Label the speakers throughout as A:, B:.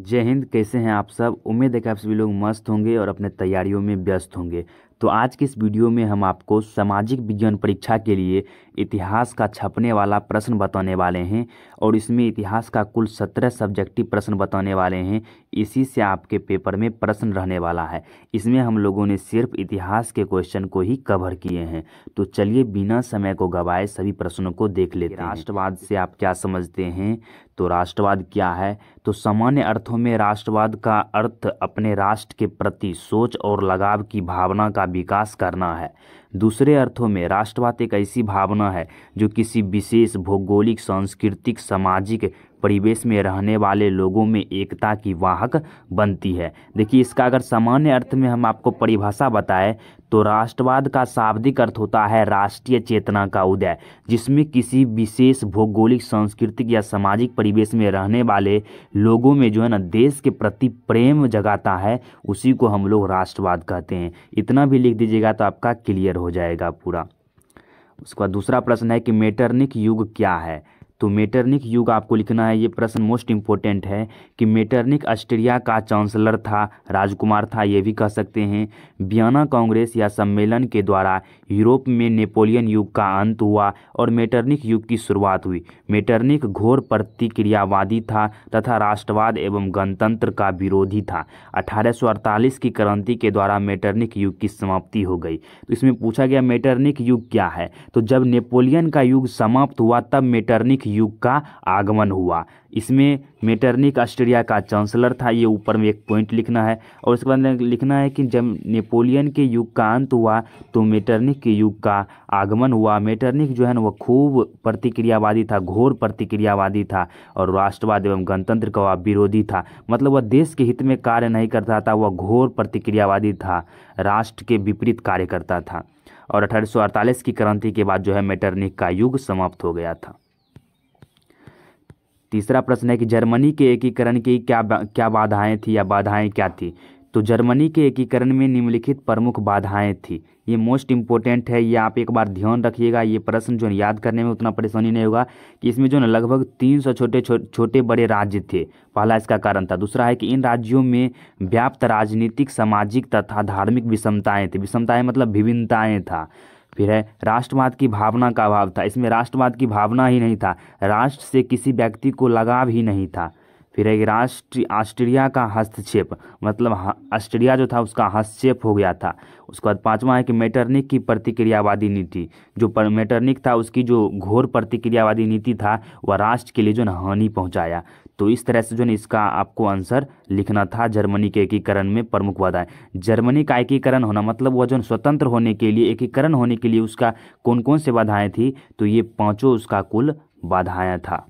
A: जय हिंद कैसे हैं आप सब उम्मीद है कि आप सभी लोग मस्त होंगे और अपने तैयारियों में व्यस्त होंगे तो आज के इस वीडियो में हम आपको सामाजिक विज्ञान परीक्षा के लिए इतिहास का छपने वाला प्रश्न बताने वाले हैं और इसमें इतिहास का कुल सत्रह सब्जेक्टिव प्रश्न बताने वाले हैं इसी से आपके पेपर में प्रश्न रहने वाला है इसमें हम लोगों ने सिर्फ इतिहास के क्वेश्चन को ही कवर किए हैं तो चलिए बिना समय को गवाए सभी प्रश्नों को देख लेते हैं राष्ट्रवाद से आप क्या समझते हैं तो राष्ट्रवाद क्या है तो सामान्य अर्थों में राष्ट्रवाद का अर्थ अपने राष्ट्र के प्रति सोच और लगाव की भावना का विकास करना है दूसरे अर्थों में राष्ट्रवाद एक ऐसी भावना है जो किसी विशेष भौगोलिक सांस्कृतिक सामाजिक परिवेश में रहने वाले लोगों में एकता की वाहक बनती है देखिए इसका अगर सामान्य अर्थ में हम आपको परिभाषा बताएं तो राष्ट्रवाद का शाब्दिक अर्थ होता है राष्ट्रीय चेतना का उदय जिसमें किसी विशेष भौगोलिक सांस्कृतिक या सामाजिक परिवेश में रहने वाले लोगों में जो है ना देश के प्रति प्रेम जगाता है उसी को हम लोग राष्ट्रवाद कहते हैं इतना भी लिख दीजिएगा तो आपका क्लियर हो जाएगा पूरा उसके बाद दूसरा प्रश्न है कि मेटर्निक युग क्या है तो मेटरनिक युग आपको लिखना है ये प्रश्न मोस्ट इम्पोर्टेंट है कि मेटरनिक ऑस्ट्रिया का चांसलर था राजकुमार था ये भी कह सकते हैं बियाना कांग्रेस या सम्मेलन के द्वारा यूरोप में नेपोलियन युग का अंत हुआ और मेटरनिक युग की शुरुआत हुई मेटरनिक घोर प्रतिक्रियावादी था तथा राष्ट्रवाद एवं गणतंत्र का विरोधी था अठारह की क्रांति के द्वारा मेटरनिक युग की समाप्ति हो गई तो इसमें पूछा गया मेटरनिक युग क्या है तो जब नेपोलियन का युग समाप्त हुआ तब मेटरनिक युग का आगमन हुआ इसमें मेटर्निक ऑस्ट्रेलिया का चांसलर था ये ऊपर में एक पॉइंट लिखना है और उसके बाद लिखना है कि जब नेपोलियन के युग का अंत हुआ तो मेटर्निक के युग का आगमन हुआ मेटर्निक जो है ना वह खूब प्रतिक्रियावादी था घोर प्रतिक्रियावादी था और राष्ट्रवाद एवं गणतंत्र का विरोधी था मतलब वह देश के हित में कार्य नहीं करता था वह घोर प्रतिक्रियावादी था राष्ट्र के विपरीत कार्य करता था और अठारह की क्रांति के बाद जो है मेटर्निक का युग समाप्त हो गया था तीसरा प्रश्न है कि जर्मनी के एकीकरण की क्या क्या बाधाएं थी या बाधाएं क्या थी तो जर्मनी के एकीकरण में निम्नलिखित प्रमुख बाधाएं थी ये मोस्ट इम्पोर्टेंट है ये आप एक बार ध्यान रखिएगा ये प्रश्न जो याद करने में उतना परेशानी नहीं होगा कि इसमें जो है लगभग 300 छोटे छोटे बड़े राज्य थे पहला इसका कारण था दूसरा है कि इन राज्यों में व्याप्त राजनीतिक सामाजिक तथा धार्मिक विषमताएँ थी विषमताएँ मतलब विभिन्नताएँ था फिर है राष्ट्रवाद की भावना का अभाव था इसमें राष्ट्रवाद की भावना ही नहीं था राष्ट्र से किसी व्यक्ति को लगाव ही नहीं था फिर है राष्ट्र ऑस्ट्रेलिया का हस्तक्षेप मतलब ऑस्ट्रेलिया जो था उसका हस्तक्षेप हो गया था उसके बाद पांचवा है कि मेटरनिक की प्रतिक्रियावादी नीति जो पर मेटरनिक था उसकी जो घोर प्रतिक्रियावादी नीति था वह राष्ट्र के लिए जो हानि पहुंचाया तो इस तरह से जो है इसका आपको आंसर लिखना था जर्मनी के एकीकरण में प्रमुख बाधाएं जर्मनी का एकीकरण होना मतलब वह जो स्वतंत्र होने के लिए एकीकरण होने के लिए उसका कौन कौन से बाधाएं थी तो ये पाँचों उसका कुल बाधाएं था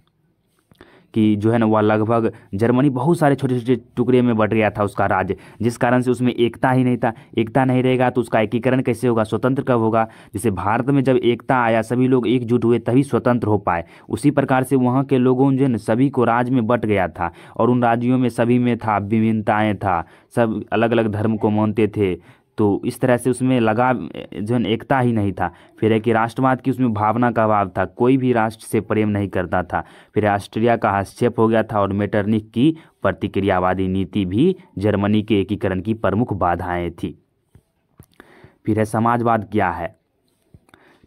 A: कि जो है ना वह लगभग जर्मनी बहुत सारे छोटे छोटे टुकड़े में बट गया था उसका राज्य जिस कारण से उसमें एकता ही नहीं था एकता नहीं रहेगा तो उसका एकीकरण कैसे होगा स्वतंत्र कब होगा जैसे भारत में जब एकता आया सभी लोग एकजुट हुए तभी स्वतंत्र हो पाए उसी प्रकार से वहाँ के लोगों जो है ना सभी को राज्य में बट गया था और उन राज्यों में सभी में था विभिन्नताएँ था सब अलग अलग धर्म को मानते थे तो इस तरह से उसमें लगा जो एकता ही नहीं था फिर है कि राष्ट्रवाद की उसमें भावना का अभाव था कोई भी राष्ट्र से प्रेम नहीं करता था फिर ऑस्ट्रिया का हस्तक्षेप हो गया था और मेटरनिक की प्रतिक्रियावादी नीति भी जर्मनी के एकीकरण की प्रमुख बाधाएँ थी फिर है समाजवाद क्या है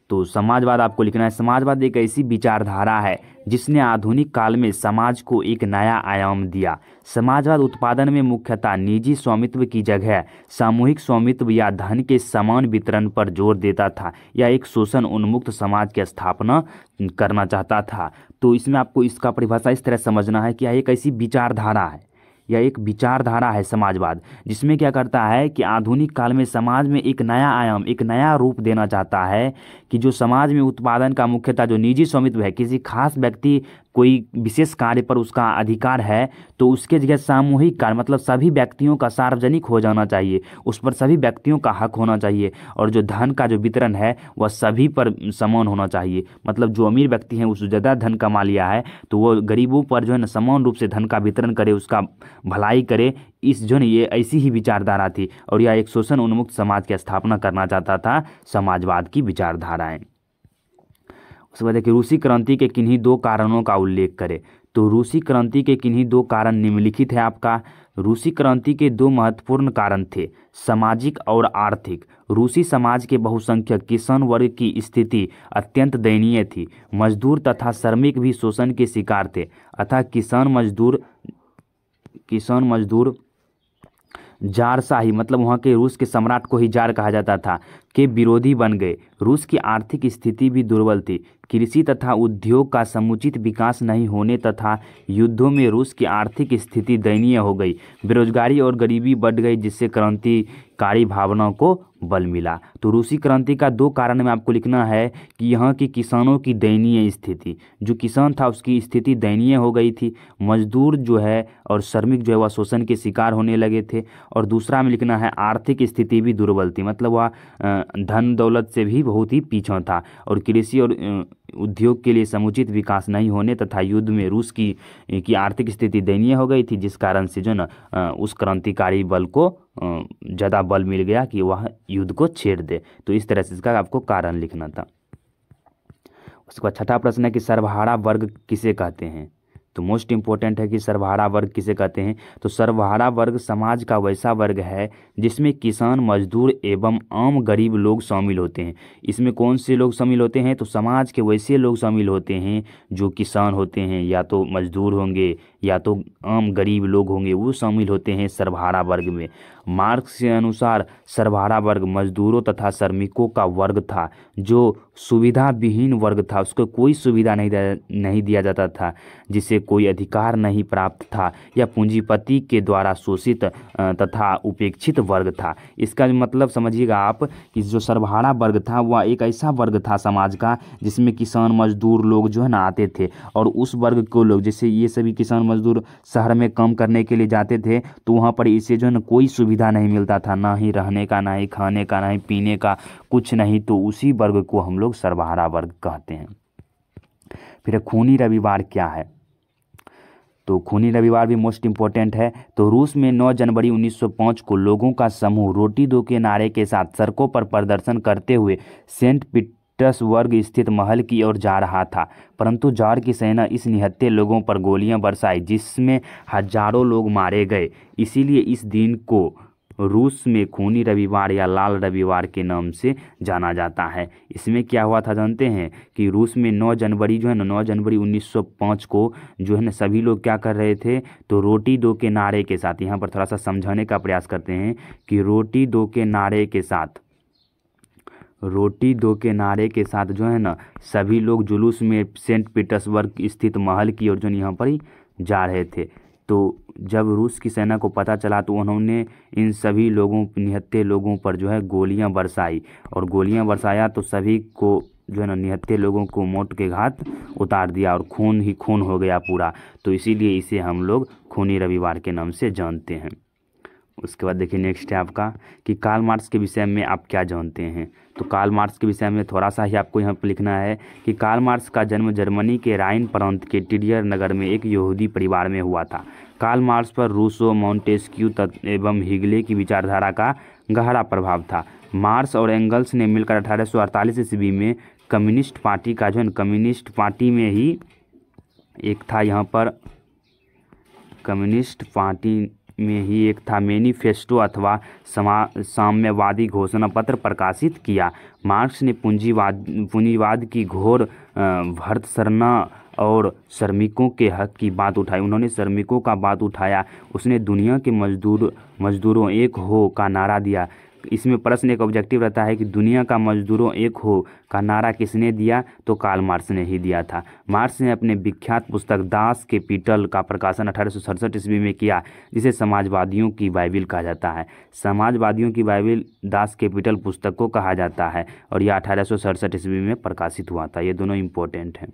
A: तो समाजवाद आपको लिखना है समाजवाद एक ऐसी विचारधारा है जिसने आधुनिक काल में समाज को एक नया आयाम दिया समाजवाद उत्पादन में मुख्यतः निजी स्वामित्व की जगह सामूहिक स्वामित्व या धन के समान वितरण पर जोर देता था या एक शोषण उन्मुक्त समाज की स्थापना करना चाहता था तो इसमें आपको इसका परिभाषा इस तरह समझना है कि यह एक ऐसी विचारधारा है या एक विचारधारा है समाजवाद जिसमें क्या करता है कि आधुनिक काल में समाज में एक नया आयाम एक नया रूप देना चाहता है कि जो समाज में उत्पादन का मुख्यतः जो निजी स्वामित्व है किसी खास व्यक्ति कोई विशेष कार्य पर उसका अधिकार है तो उसके जगह सामूहिक कार्य मतलब सभी व्यक्तियों का सार्वजनिक हो जाना चाहिए उस पर सभी व्यक्तियों का हक होना चाहिए और जो धन का जो वितरण है वह सभी पर समान होना चाहिए मतलब जो अमीर व्यक्ति हैं उस ज़्यादा धन कमा लिया है तो वो गरीबों पर जो है ना समान रूप से धन का वितरण करे उसका भलाई करे इस जो है ये ऐसी ही विचारधारा थी और यह एक शोषण उन्मुक्त समाज की स्थापना करना चाहता था समाजवाद की विचारधाराएँ उसके बाद देखिए रूसी क्रांति के किन्हीं दो कारणों का उल्लेख करें तो रूसी क्रांति के किन्हीं दो कारण निम्नलिखित है आपका रूसी क्रांति के दो महत्वपूर्ण कारण थे सामाजिक और आर्थिक रूसी समाज के बहुसंख्यक किसान वर्ग की स्थिति अत्यंत दयनीय थी मजदूर तथा श्रमिक भी शोषण के शिकार थे अतः किसान मजदूर किसान मजदूर जारशाही मतलब वहाँ के रूस के सम्राट को ही जार कहा जाता था के विरोधी बन गए रूस की आर्थिक स्थिति भी दुर्बल थी कृषि तथा उद्योग का समुचित विकास नहीं होने तथा युद्धों में रूस की आर्थिक स्थिति दयनीय हो गई बेरोजगारी और गरीबी बढ़ गई जिससे क्रांतिकारी भावनाओं को बल मिला तो रूसी क्रांति का दो कारण में आपको लिखना है कि यहाँ के किसानों की दयनीय स्थिति जो किसान था उसकी स्थिति दयनीय हो गई थी मजदूर जो है और श्रमिक जो है वह शोषण के शिकार होने लगे थे और दूसरा में लिखना है आर्थिक स्थिति भी दुर्बल थी मतलब वह धन दौलत से भी बहुत ही पीछा था और कृषि और उद्योग के लिए समुचित विकास नहीं होने तथा युद्ध में रूस की की आर्थिक स्थिति दयनीय हो गई थी जिस कारण से जो ना उस क्रांतिकारी बल को ज़्यादा बल मिल गया कि वह युद्ध को छेड़ दे तो इस तरह से इसका आपको कारण लिखना था उसके बाद छठा प्रश्न है कि सर्वहारा वर्ग किसे कहते हैं तो मोस्ट इम्पोर्टेंट है कि सर्वहारा वर्ग किसे कहते हैं तो सर्वहारा वर्ग समाज का वैसा वर्ग है जिसमें किसान मजदूर एवं आम गरीब लोग शामिल होते हैं इसमें कौन से लोग शामिल होते हैं तो समाज के वैसे लोग शामिल होते हैं जो किसान होते हैं या तो मजदूर होंगे या तो आम गरीब लोग होंगे वो शामिल होते हैं सर्वहारा वर्ग में मार्क्स के अनुसार सर्वहारा वर्ग मजदूरों तथा श्रमिकों का वर्ग था जो सुविधा विहीन वर्ग था उसको कोई सुविधा नहीं नहीं दिया जाता था जिसे कोई अधिकार नहीं प्राप्त था या पूंजीपति के द्वारा शोषित तथा उपेक्षित वर्ग था इसका मतलब समझिएगा आप कि जो सर्वहारा वर्ग था वह एक ऐसा वर्ग था समाज का जिसमें किसान मजदूर लोग जो है ना आते थे और उस वर्ग को लोग जैसे ये सभी किसान मजदूर शहर में काम करने के लिए जाते थे तो वहाँ पर इसे जो है ना कोई सुविधा नहीं मिलता था ना ही रहने का ना ही खाने का ना ही पीने का कुछ नहीं तो उसी वर्ग को हम लोग सर्वहारा वर्ग कहते हैं फिर खूनी रविवार क्या है तो खूनी रविवार भी मोस्ट इम्पॉर्टेंट है तो रूस में 9 जनवरी 1905 को लोगों का समूह रोटी दो के नारे के साथ सड़कों पर प्रदर्शन करते हुए सेंट पीट वर्ग स्थित महल की ओर जा रहा था परंतु जार की सेना इस निहत्ते लोगों पर गोलियां बरसाई जिसमें हजारों लोग मारे गए इसीलिए इस दिन को रूस में खूनी रविवार या लाल रविवार के नाम से जाना जाता है इसमें क्या हुआ था जानते हैं कि रूस में 9 जनवरी जो है ना 9 जनवरी 1905 को जो है ना सभी लोग क्या कर रहे थे तो रोटी दो के नारे के साथ यहाँ पर थोड़ा सा समझाने का प्रयास करते हैं कि रोटी दो के नारे के साथ रोटी दो के नारे के साथ जो है ना सभी लोग जुलूस में सेंट पीटर्सबर्ग स्थित महल की ओर जो यहाँ पर ही जा रहे थे तो जब रूस की सेना को पता चला तो उन्होंने इन सभी लोगों निहत्ते लोगों पर जो है गोलियां बरसाई और गोलियां बरसाया तो सभी को जो है ना निहत्ते लोगों को मोट के घात उतार दिया और खून ही खून हो गया पूरा तो इसीलिए इसे हम लोग खूनी रविवार के नाम से जानते हैं उसके बाद देखिए नेक्स्ट है आपका कि कार्ल मार्क्स के विषय में आप क्या जानते हैं तो कार्ल मार्क्स के विषय में थोड़ा सा ही आपको यहाँ पर लिखना है कि कार्ल मार्क्स का जन्म जर्मनी के राइन प्रांत के टिडियर नगर में एक यहूदी परिवार में हुआ था कार्ल मार्क्स पर रूसो माउंटेस्क्यू एवं हिगले की विचारधारा का गहरा प्रभाव था मार्स और एंगल्स ने मिलकर अठारह सौ ईस्वी में कम्युनिस्ट पार्टी का जो कम्युनिस्ट पार्टी में ही एक था यहाँ पर कम्युनिस्ट पार्टी में ही एक था मैनिफेस्टो अथवा साम्यवादी घोषणा पत्र प्रकाशित किया मार्क्स ने पूंजीवाद पूंजीवाद की घोर भर्तसरना और श्रमिकों के हक की बात उठाई उन्होंने श्रमिकों का बात उठाया उसने दुनिया के मजदूर मजदूरों एक हो का नारा दिया इसमें प्रश्न एक ऑब्जेक्टिव रहता है कि दुनिया का मजदूरों एक हो का नारा किसने दिया तो काल मार्क्स ने ही दिया था मार्क्स ने अपने विख्यात पुस्तक दास के पीटल का प्रकाशन अठारह सौ सड़सठ ईस्वी में किया जिसे समाजवादियों की बाइबिल कहा जाता है समाजवादियों की बाइबिल दास के पीटल पुस्तक को कहा जाता है और यह अठारह सौ सड़सठ ईस्वी में प्रकाशित हुआ था ये दोनों इम्पोर्टेंट हैं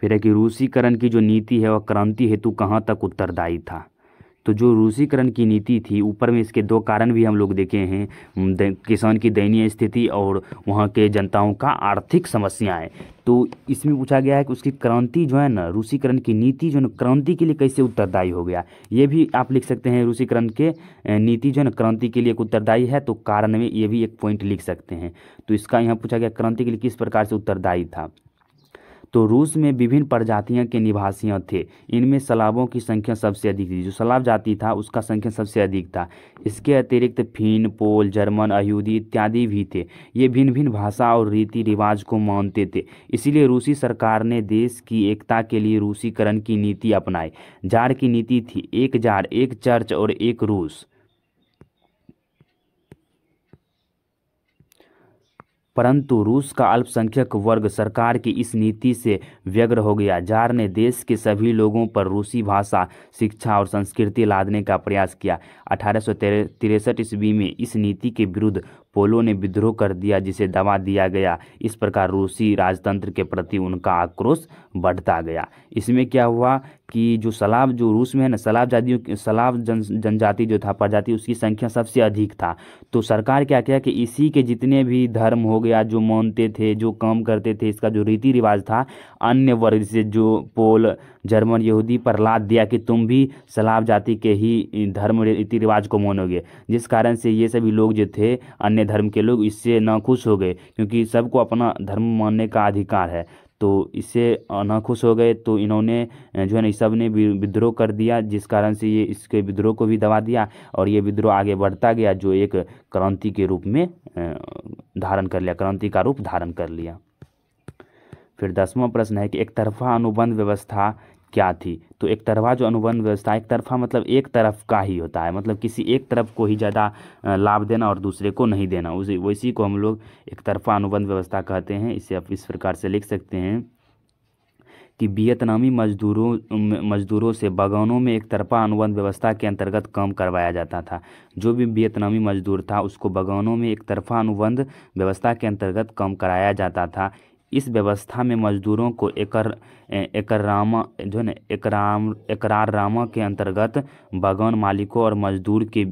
A: फिर है कि रूसीकरण की जो नीति है वह क्रांति हेतु कहाँ तक उत्तरदायी था तो जो रूसीकरण की नीति थी ऊपर में इसके दो कारण भी हम लोग देखे हैं किसान की दयनीय स्थिति और वहाँ के जनताओं का आर्थिक समस्याएं तो इसमें पूछा गया है कि उसकी क्रांति जो है ना रूसीकरण की नीति जो है ना क्रांति के लिए कैसे उत्तरदायी हो गया ये भी आप लिख सकते हैं रूसीकरण के नीति जो है ना क्रांति के लिए उत्तरदायी है तो कारण में ये भी एक पॉइंट लिख सकते हैं तो इसका यहाँ पूछा गया क्रांति के लिए किस प्रकार से उत्तरदायी था तो रूस में विभिन्न प्रजातियों के निवासियों थे इनमें सलाबों की संख्या सबसे अधिक थी जो सलाब जाति था उसका संख्या सबसे अधिक था इसके अतिरिक्त फिन पोल जर्मन अयूदी इत्यादि भी थे ये भिन्न भिन्न भाषा और रीति रिवाज को मानते थे इसीलिए रूसी सरकार ने देश की एकता के लिए रूसीकरण की नीति अपनाई जार की नीति थी एक जार एक चर्च और एक रूस परंतु रूस का अल्पसंख्यक वर्ग सरकार की इस नीति से व्यग्र हो गया जार ने देश के सभी लोगों पर रूसी भाषा शिक्षा और संस्कृति लादने का प्रयास किया अठारह ईस्वी में इस नीति के विरुद्ध पोलो ने विद्रोह कर दिया जिसे दबा दिया गया इस प्रकार रूसी राजतंत्र के प्रति उनका आक्रोश बढ़ता गया इसमें क्या हुआ कि जो सलाब जो रूस में है ना सलाब जातियों सलाब जन जनजाति जो था प्रजाति उसकी संख्या सबसे अधिक था तो सरकार क्या किया कि इसी के जितने भी धर्म हो गया जो मानते थे जो काम करते थे इसका जो रीति रिवाज था अन्य वर्ग से जो पोल जर्मन यहूदी पर लाद दिया कि तुम भी सलाब जाति के ही धर्म रीति रिवाज को मानोगे जिस कारण से ये सभी लोग जो थे अन्य धर्म के लोग इससे नाखुश हो गए क्योंकि सबको अपना धर्म मानने का अधिकार है तो इससे नाखुश हो गए तो इन्होंने जो है ना सब ने विद्रोह कर दिया जिस कारण से ये इसके विद्रोह को भी दबा दिया और ये विद्रोह आगे बढ़ता गया जो एक क्रांति के रूप में धारण कर लिया क्रांति का रूप धारण कर लिया फिर दसवां प्रश्न है कि एक तरफा अनुबंध व्यवस्था क्या थी तो एक तरफा जो अनुबंध व्यवस्था एक तरफा मतलब एक तरफ का ही होता है मतलब किसी एक तरफ को ही ज़्यादा लाभ देना और दूसरे को नहीं देना उसी वैसी को हम लोग एक तरफा अनुबंध व्यवस्था कहते हैं इसे आप इस प्रकार से लिख सकते हैं कि वियतनामी मजदूरों मजदूरों से बागानों में एक तरफा अनुबंध व्यवस्था के अंतर्गत काम करवाया जाता था जो भी वियतनामी मजदूर था उसको बागानों में एक तरफा अनुबंध व्यवस्था के अंतर्गत काम कराया जाता था इस व्यवस्था में मजदूरों को एकर एकरामा जो है ना एकरार रामा के अंतर्गत बागान मालिकों और मजदूर के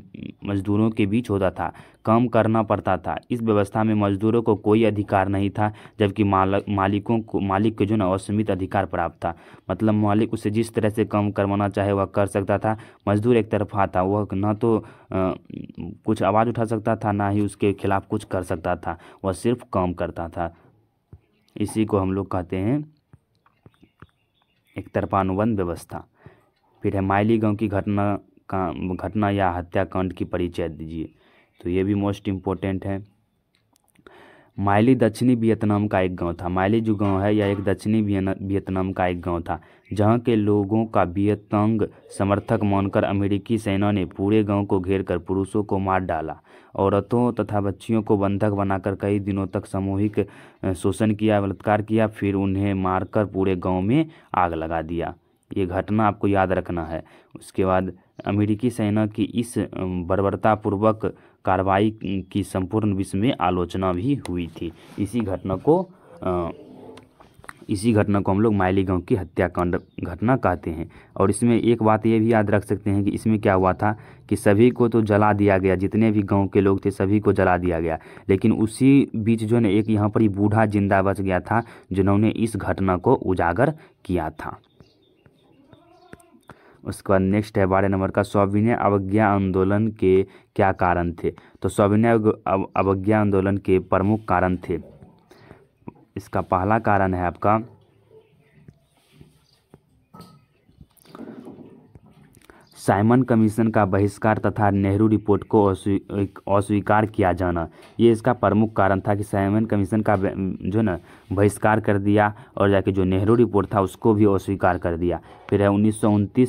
A: मजदूरों के बीच होता था काम करना पड़ता था इस व्यवस्था में मजदूरों को कोई अधिकार नहीं था जबकि मालक मालिकों को मालिक को जो ना असीमित अधिकार प्राप्त था मतलब मालिक उसे जिस तरह से काम करवाना चाहे वह कर सकता था मजदूर एक तरफा था वह ना तो आ, कुछ आवाज़ उठा सकता था ना ही उसके खिलाफ़ कुछ कर सकता था वह सिर्फ काम करता था इसी को हम लोग कहते हैं एक तरफानुबंध व्यवस्था फिर है माइली गांव की घटना का घटना या हत्याकांड की परिचय दीजिए तो ये भी मोस्ट इम्पोर्टेंट है माइली दक्षिणी वियतनाम का एक गांव था माइली जो गांव है यह एक दक्षिणी वियतनाम का एक गांव था जहां के लोगों का वियतंग समर्थक मानकर अमेरिकी सेना ने पूरे गांव को घेरकर पुरुषों को मार डाला औरतों तथा बच्चियों को बंधक बनाकर कई दिनों तक सामूहिक शोषण किया बलात्कार किया फिर उन्हें मारकर पूरे गाँव में आग लगा दिया ये घटना आपको याद रखना है उसके बाद अमेरिकी सेना की इस बर्बरतापूर्वक कार्रवाई की संपूर्ण विश्व में आलोचना भी हुई थी इसी घटना को आ, इसी घटना को हम लोग माइली गांव की हत्याकांड घटना कहते हैं और इसमें एक बात ये भी याद रख सकते हैं कि इसमें क्या हुआ था कि सभी को तो जला दिया गया जितने भी गांव के लोग थे सभी को जला दिया गया लेकिन उसी बीच जो है एक यहाँ पर ही बूढ़ा जिंदा बच गया था जिन्होंने इस घटना को उजागर किया था उसके बाद नेक्स्ट है बारह नंबर का स्वाभिनय अवज्ञा आंदोलन के क्या कारण थे तो स्वाभिनय अवज्ञा आंदोलन के प्रमुख कारण थे इसका पहला कारण है आपका साइमन कमीशन का बहिष्कार तथा नेहरू रिपोर्ट को अस्वीकार किया जाना ये इसका प्रमुख कारण था कि साइमन कमीशन का जो ना बहिष्कार कर दिया और जाके जो नेहरू रिपोर्ट था उसको भी अस्वीकार कर दिया फिर है उन्नीस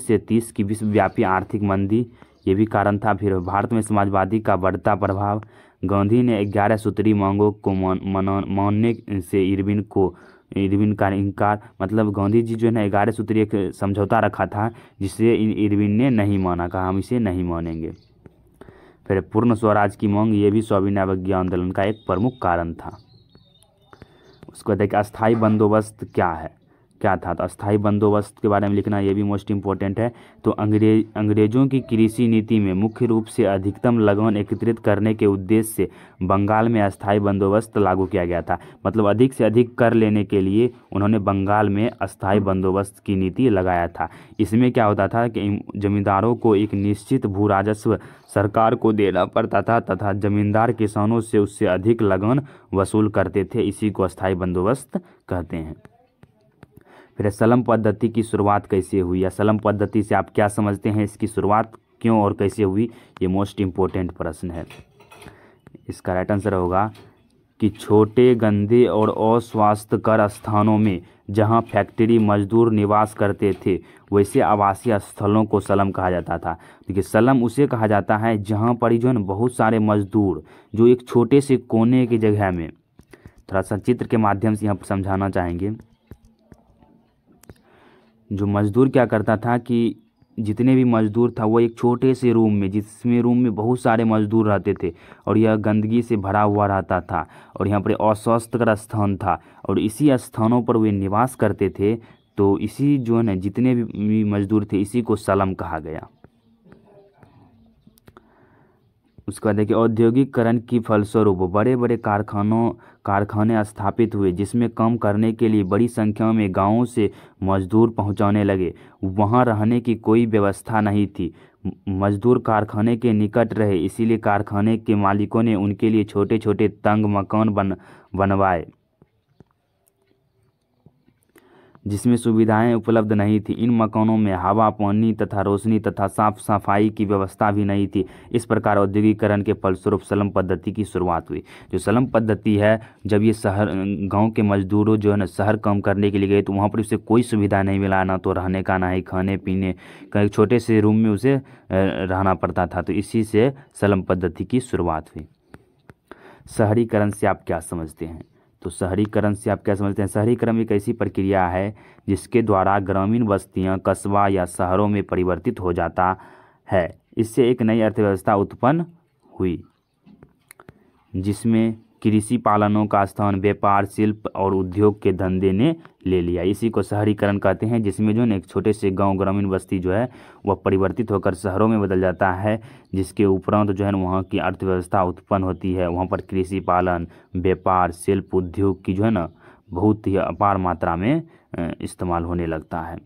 A: से तीस की विश्वव्यापी आर्थिक मंदी ये भी कारण था फिर भारत में समाजवादी का बढ़ता प्रभाव गांधी ने ग्यारह सूत्री मांगों को मानने से इरविन को इरविन का इनकार मतलब गांधी जी जो है ना ग्यारह सूत्रीय एक समझौता रखा था जिसे इरविन ने नहीं माना कहा हम इसे नहीं मानेंगे फिर पूर्ण स्वराज की मांग ये भी स्वाभिन अवज्ञा आंदोलन का एक प्रमुख कारण था उसको देखिए अस्थाई अस्थायी बंदोबस्त क्या है क्या था तो अस्थाई बंदोबस्त के बारे में लिखना ये भी मोस्ट इम्पोर्टेंट है तो अंग्रेज अंग्रेजों की कृषि नीति में मुख्य रूप से अधिकतम लगन एकत्रित करने के उद्देश्य से बंगाल में अस्थाई बंदोबस्त लागू किया गया था मतलब अधिक से अधिक कर लेने के लिए उन्होंने बंगाल में अस्थाई बंदोबस्त की नीति लगाया था इसमें क्या होता था कि जमींदारों को एक निश्चित भू राजस्व सरकार को देना पड़ता था तथा जमींदार किसानों से उससे अधिक लगन वसूल करते थे इसी को अस्थायी बंदोबस्त कहते हैं फिर सलम पद्धति की शुरुआत कैसे हुई या सलम पद्धति से आप क्या समझते हैं इसकी शुरुआत क्यों और कैसे हुई ये मोस्ट इम्पोर्टेंट प्रश्न है इसका राइट आंसर होगा कि छोटे गंदे और अस्वास्थ्यकर स्थानों में जहां फैक्ट्री मजदूर निवास करते थे वैसे आवासीय स्थलों को सलम कहा जाता था देखिए सलम उसे कहा जाता है जहां पर जो है बहुत सारे मजदूर जो एक छोटे से कोने की जगह में थोड़ा सा चित्र के माध्यम से यहाँ समझाना चाहेंगे जो मज़दूर क्या करता था कि जितने भी मज़दूर था वो एक छोटे से रूम में जिसमें रूम में बहुत सारे मज़दूर रहते थे और यह गंदगी से भरा हुआ रहता था और यहाँ पर अस्वस्थ का स्थान था और इसी स्थानों पर वे निवास करते थे तो इसी जो है ना जितने भी मज़दूर थे इसी को सलम कहा गया उसके बाद देखिए औद्योगिकरण की फलस्वरूप बड़े बड़े कारखानों कारखाने स्थापित हुए जिसमें काम करने के लिए बड़ी संख्या में गांवों से मजदूर पहुंचाने लगे वहां रहने की कोई व्यवस्था नहीं थी मजदूर कारखाने के निकट रहे इसीलिए कारखाने के मालिकों ने उनके लिए छोटे छोटे तंग मकान बन बनवाए जिसमें सुविधाएं उपलब्ध नहीं थी इन मकानों में हवा पानी तथा रोशनी तथा साफ सफाई की व्यवस्था भी नहीं थी इस प्रकार औद्योगिकरण के फलस्वरूप सलम पद्धति की शुरुआत हुई जो सलम पद्धति है जब ये शहर गाँव के मजदूरों जो है ना शहर काम करने के लिए गए तो वहाँ पर उसे कोई सुविधा नहीं मिला ना तो रहने का ना ही खाने पीने का एक छोटे से रूम में उसे रहना पड़ता था तो इसी से सलम पद्धति की शुरुआत हुई शहरीकरण से आप क्या समझते हैं तो शहरीकरण से आप क्या समझते हैं शहरीकरण एक ऐसी प्रक्रिया है जिसके द्वारा ग्रामीण बस्तियां कस्बा या शहरों में परिवर्तित हो जाता है इससे एक नई अर्थव्यवस्था उत्पन्न हुई जिसमें कृषि पालनों का स्थान व्यापार शिल्प और उद्योग के धंधे ने ले लिया इसी को शहरीकरण कहते हैं जिसमें जो है एक छोटे से गांव ग्रामीण बस्ती जो है वह परिवर्तित होकर शहरों में बदल जाता है जिसके उपरांत तो जो है वहाँ की अर्थव्यवस्था उत्पन्न होती है वहाँ पर कृषि पालन व्यापार शिल्प उद्योग की जो है ना बहुत ही अपार मात्रा में इस्तेमाल होने लगता है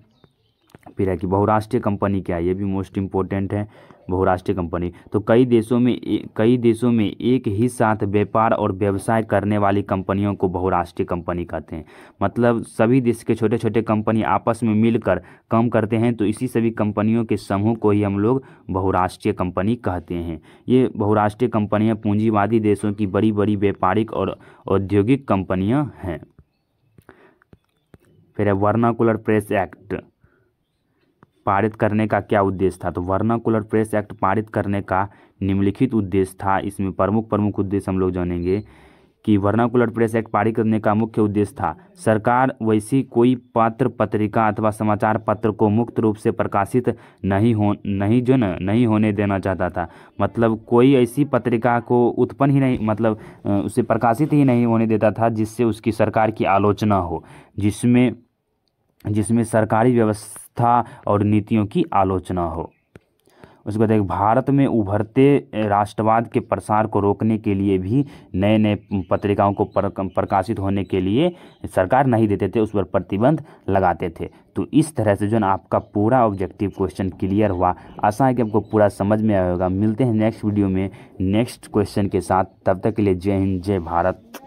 A: फिर है कि बहुराष्ट्रीय कंपनी क्या है ये भी मोस्ट इम्पोर्टेंट है बहुराष्ट्रीय कंपनी तो कई देशों में कई देशों में एक ही साथ व्यापार और व्यवसाय करने वाली कंपनियों को बहुराष्ट्रीय कंपनी कहते हैं मतलब सभी देश के छोटे छोटे कंपनी आपस में मिलकर काम करते हैं तो इसी सभी कंपनियों के समूह को ही हम लोग बहुराष्ट्रीय कंपनी कहते हैं ये बहुराष्ट्रीय कंपनियाँ पूंजीवादी देशों की बड़ी बड़ी व्यापारिक और औद्योगिक कंपनियाँ हैं फिर है वर्नाकुलर प्रेस एक्ट पारित करने का क्या उद्देश्य था तो वर्नाकुलर प्रेस एक्ट पारित करने का निम्नलिखित उद्देश्य था इसमें प्रमुख प्रमुख उद्देश्य हम लोग जानेंगे कि वर्नाकुलर प्रेस एक्ट पारित करने का मुख्य उद्देश्य था सरकार वैसी कोई पत्र पत्रिका अथवा समाचार पत्र को मुक्त रूप से प्रकाशित नहीं हो नहीं जो न नहीं होने देना चाहता था मतलब कोई ऐसी पत्रिका को उत्पन्न ही नहीं मतलब उसे प्रकाशित ही नहीं होने देता था जिससे उसकी सरकार की आलोचना हो जिसमें जिसमें सरकारी व्यवस्था और नीतियों की आलोचना हो उसके बाद एक भारत में उभरते राष्ट्रवाद के प्रसार को रोकने के लिए भी नए नए पत्रिकाओं को प्रकाशित होने के लिए सरकार नहीं देते थे उस पर प्रतिबंध लगाते थे तो इस तरह से जो आपका पूरा ऑब्जेक्टिव क्वेश्चन क्लियर हुआ आशा है कि आपको पूरा समझ में आएगा मिलते हैं नेक्स्ट वीडियो में नेक्स्ट क्वेश्चन के साथ तब तक के लिए जय हिंद जय भारत